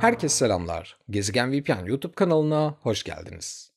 Herkese selamlar. Gezegen VPN YouTube kanalına hoş geldiniz.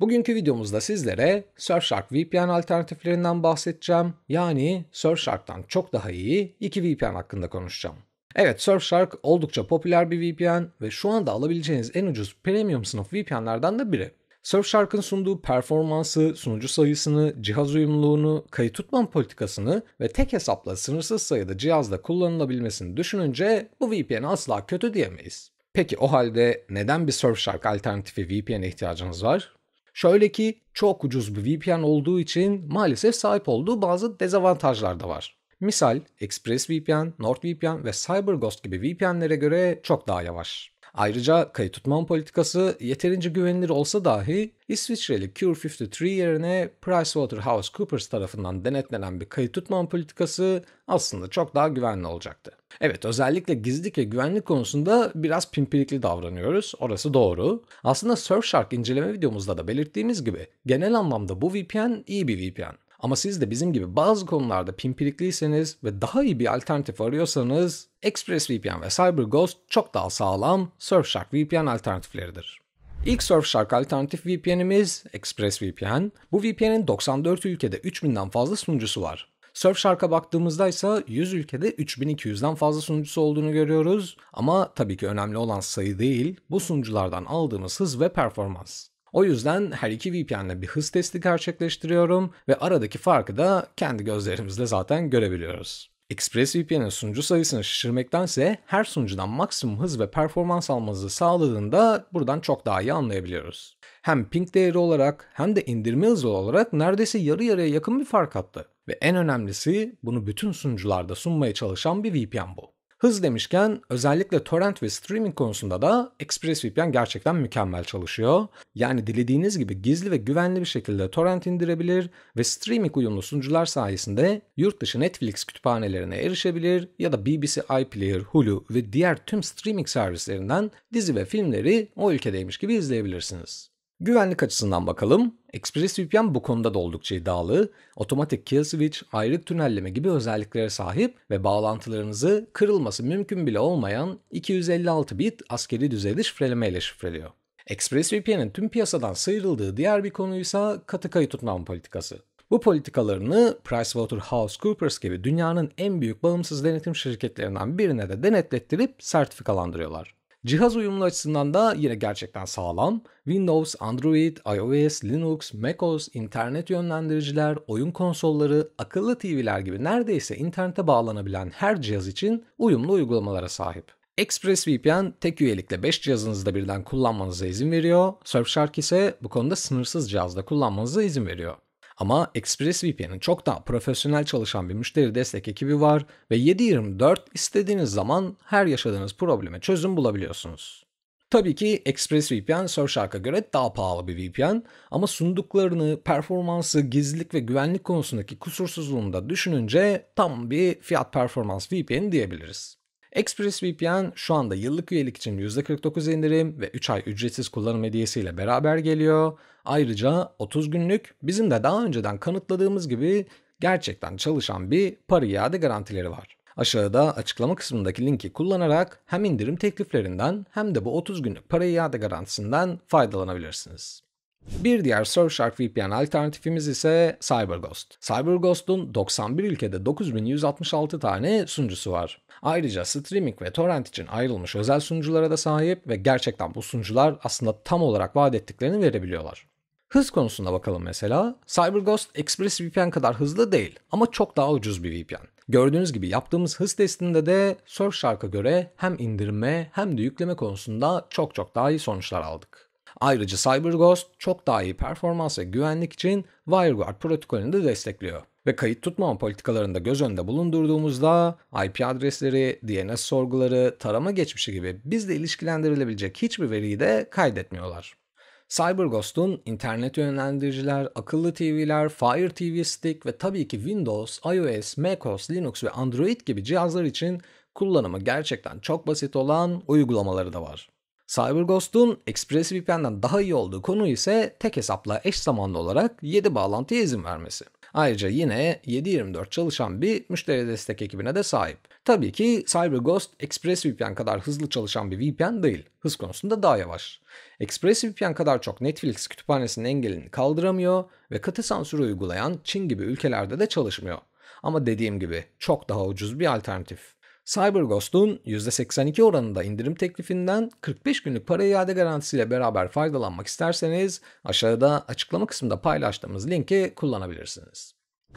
Bugünkü videomuzda sizlere Surfshark VPN alternatiflerinden bahsedeceğim. Yani Surfshark'tan çok daha iyi iki VPN hakkında konuşacağım. Evet Surfshark oldukça popüler bir VPN ve şu anda alabileceğiniz en ucuz premium sınıf VPN'lerden de biri. Surfshark'ın sunduğu performansı, sunucu sayısını, cihaz uyumluluğunu, kayıt tutmam politikasını ve tek hesapla sınırsız sayıda cihazda kullanılabilmesini düşününce bu VPN asla kötü diyemeyiz. Peki o halde neden bir Surfshark alternatifi VPN'e ihtiyacınız var? Şöyle ki çok ucuz bir VPN olduğu için maalesef sahip olduğu bazı dezavantajlar da var. Misal ExpressVPN, NordVPN ve CyberGhost gibi VPN'lere göre çok daha yavaş. Ayrıca kayıt tutmam politikası yeterince güvenilir olsa dahi İsviçreli Cure53 yerine PricewaterhouseCoopers tarafından denetlenen bir kayıt tutmam politikası aslında çok daha güvenli olacaktı. Evet özellikle gizlilik ve güvenlik konusunda biraz pimpirikli davranıyoruz. Orası doğru. Aslında Surfshark inceleme videomuzda da belirttiğimiz gibi genel anlamda bu VPN iyi bir VPN. Ama siz de bizim gibi bazı konularda pimpirikliyseniz ve daha iyi bir alternatif arıyorsanız ExpressVPN ve CyberGhost çok daha sağlam Surfshark VPN alternatifleridir. İlk Surfshark alternatif VPN'imiz ExpressVPN. Bu VPN'in 94 ülkede 3000'den fazla sunucusu var. Surfshark'a baktığımızda ise 100 ülkede 3200'den fazla sunucusu olduğunu görüyoruz ama tabii ki önemli olan sayı değil, bu sunuculardan aldığımız hız ve performans. O yüzden her iki VPN'le bir hız testi gerçekleştiriyorum ve aradaki farkı da kendi gözlerimizle zaten görebiliyoruz. ExpressVPN'in sunucu sayısını şişirmektense her sunucudan maksimum hız ve performans almanızı sağladığında buradan çok daha iyi anlayabiliyoruz. Hem ping değeri olarak hem de indirme hızı olarak neredeyse yarı yarıya yakın bir fark attı. Ve en önemlisi bunu bütün sunucularda sunmaya çalışan bir VPN bu. Hız demişken özellikle torrent ve streaming konusunda da ExpressVPN gerçekten mükemmel çalışıyor. Yani dilediğiniz gibi gizli ve güvenli bir şekilde torrent indirebilir ve streaming uyumlu sunucular sayesinde yurt dışı Netflix kütüphanelerine erişebilir ya da BBC iPlayer, Hulu ve diğer tüm streaming servislerinden dizi ve filmleri o ülkedeymiş gibi izleyebilirsiniz. Güvenlik açısından bakalım. ExpressVPN bu konuda da oldukça iddialı. Otomatik kill switch, ayrık tünelleme gibi özelliklere sahip ve bağlantılarınızı kırılması mümkün bile olmayan 256 bit askeri düzeyde şifreleme ile şifreliyor. ExpressVPN'in tüm piyasadan sıyrıldığı diğer bir konuysa katı kayıt tutmam politikası. Bu politikalarını PricewaterhouseCoopers gibi dünyanın en büyük bağımsız denetim şirketlerinden birine de denetlettirip sertifikalandırıyorlar. Cihaz uyumlu açısından da yine gerçekten sağlam. Windows, Android, iOS, Linux, macOS, internet yönlendiriciler, oyun konsolları, akıllı TV'ler gibi neredeyse internete bağlanabilen her cihaz için uyumlu uygulamalara sahip. ExpressVPN tek üyelikle 5 cihazınızda birden kullanmanıza izin veriyor. Surfshark ise bu konuda sınırsız cihazda kullanmanıza izin veriyor. Ama ExpressVPN'in çok daha profesyonel çalışan bir müşteri destek ekibi var ve 7/24 istediğiniz zaman her yaşadığınız probleme çözüm bulabiliyorsunuz. Tabii ki ExpressVPN Surfshark'a göre daha pahalı bir VPN ama sunduklarını, performansı, gizlilik ve güvenlik konusundaki kusursuzluğunu da düşününce tam bir fiyat performans VPN diyebiliriz. ExpressVPN şu anda yıllık üyelik için %49 indirim ve 3 ay ücretsiz kullanım hediyesiyle beraber geliyor. Ayrıca 30 günlük bizim de daha önceden kanıtladığımız gibi gerçekten çalışan bir para iade garantileri var. Aşağıda açıklama kısmındaki linki kullanarak hem indirim tekliflerinden hem de bu 30 günlük para iade garantisinden faydalanabilirsiniz. Bir diğer Surfshark VPN alternatifimiz ise CyberGhost. CyberGhost'un 91 ülkede 9166 tane sunucusu var. Ayrıca streaming ve torrent için ayrılmış özel sunuculara da sahip ve gerçekten bu sunucular aslında tam olarak vaat ettiklerini verebiliyorlar. Hız konusunda bakalım mesela. CyberGhost Express VPN kadar hızlı değil ama çok daha ucuz bir VPN. Gördüğünüz gibi yaptığımız hız testinde de Surfshark'a göre hem indirme hem de yükleme konusunda çok çok daha iyi sonuçlar aldık. Ayrıca CyberGhost çok daha iyi performans ve güvenlik için WireGuard protokolünü de destekliyor. Ve kayıt tutmama politikalarında göz önünde bulundurduğumuzda IP adresleri, DNS sorguları, tarama geçmişi gibi bizle ilişkilendirilebilecek hiçbir veriyi de kaydetmiyorlar. CyberGhost'un internet yönlendiriciler, akıllı TV'ler, Fire TV Stick ve tabii ki Windows, iOS, macOS, Linux ve Android gibi cihazlar için kullanımı gerçekten çok basit olan uygulamaları da var. CyberGhost'un ExpressVPN'den daha iyi olduğu konu ise tek hesapla eş zamanlı olarak 7 bağlantıya izin vermesi. Ayrıca yine 7-24 çalışan bir müşteri destek ekibine de sahip. Tabii ki CyberGhost ExpressVPN kadar hızlı çalışan bir VPN değil. Hız konusunda daha yavaş. ExpressVPN kadar çok Netflix kütüphanesinin engelini kaldıramıyor ve katı sansür uygulayan Çin gibi ülkelerde de çalışmıyor. Ama dediğim gibi çok daha ucuz bir alternatif. CyberGhost'un %82 oranında indirim teklifinden 45 günlük para iade garantisiyle beraber faydalanmak isterseniz aşağıda açıklama kısmında paylaştığımız linki kullanabilirsiniz.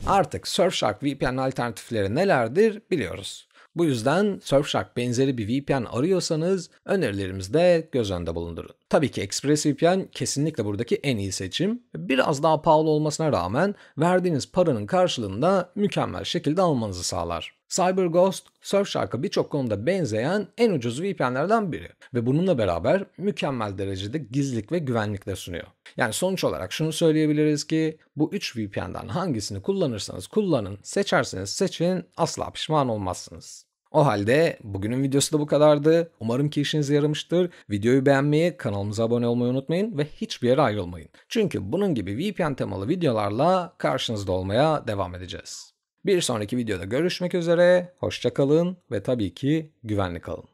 Artık Surfshark VPN alternatifleri nelerdir biliyoruz. Bu yüzden Surfshark benzeri bir VPN arıyorsanız önerilerimizde göz önünde bulundurun. Tabii ki ExpressVPN kesinlikle buradaki en iyi seçim. Biraz daha pahalı olmasına rağmen verdiğiniz paranın karşılığında mükemmel şekilde almanızı sağlar. CyberGhost, Surfshark'a birçok konuda benzeyen en ucuz VPN'lerden biri ve bununla beraber mükemmel derecede gizlilik ve güvenlik de sunuyor. Yani sonuç olarak şunu söyleyebiliriz ki bu 3 VPN'den hangisini kullanırsanız kullanın, seçerseniz seçin asla pişman olmazsınız. O halde bugünün videosu da bu kadardı. Umarım ki işinize yaramıştır. Videoyu beğenmeyi, kanalımıza abone olmayı unutmayın ve hiçbir yere ayrılmayın. Çünkü bunun gibi VPN temalı videolarla karşınızda olmaya devam edeceğiz. Bir sonraki videoda görüşmek üzere, hoşçakalın ve tabii ki güvenli kalın.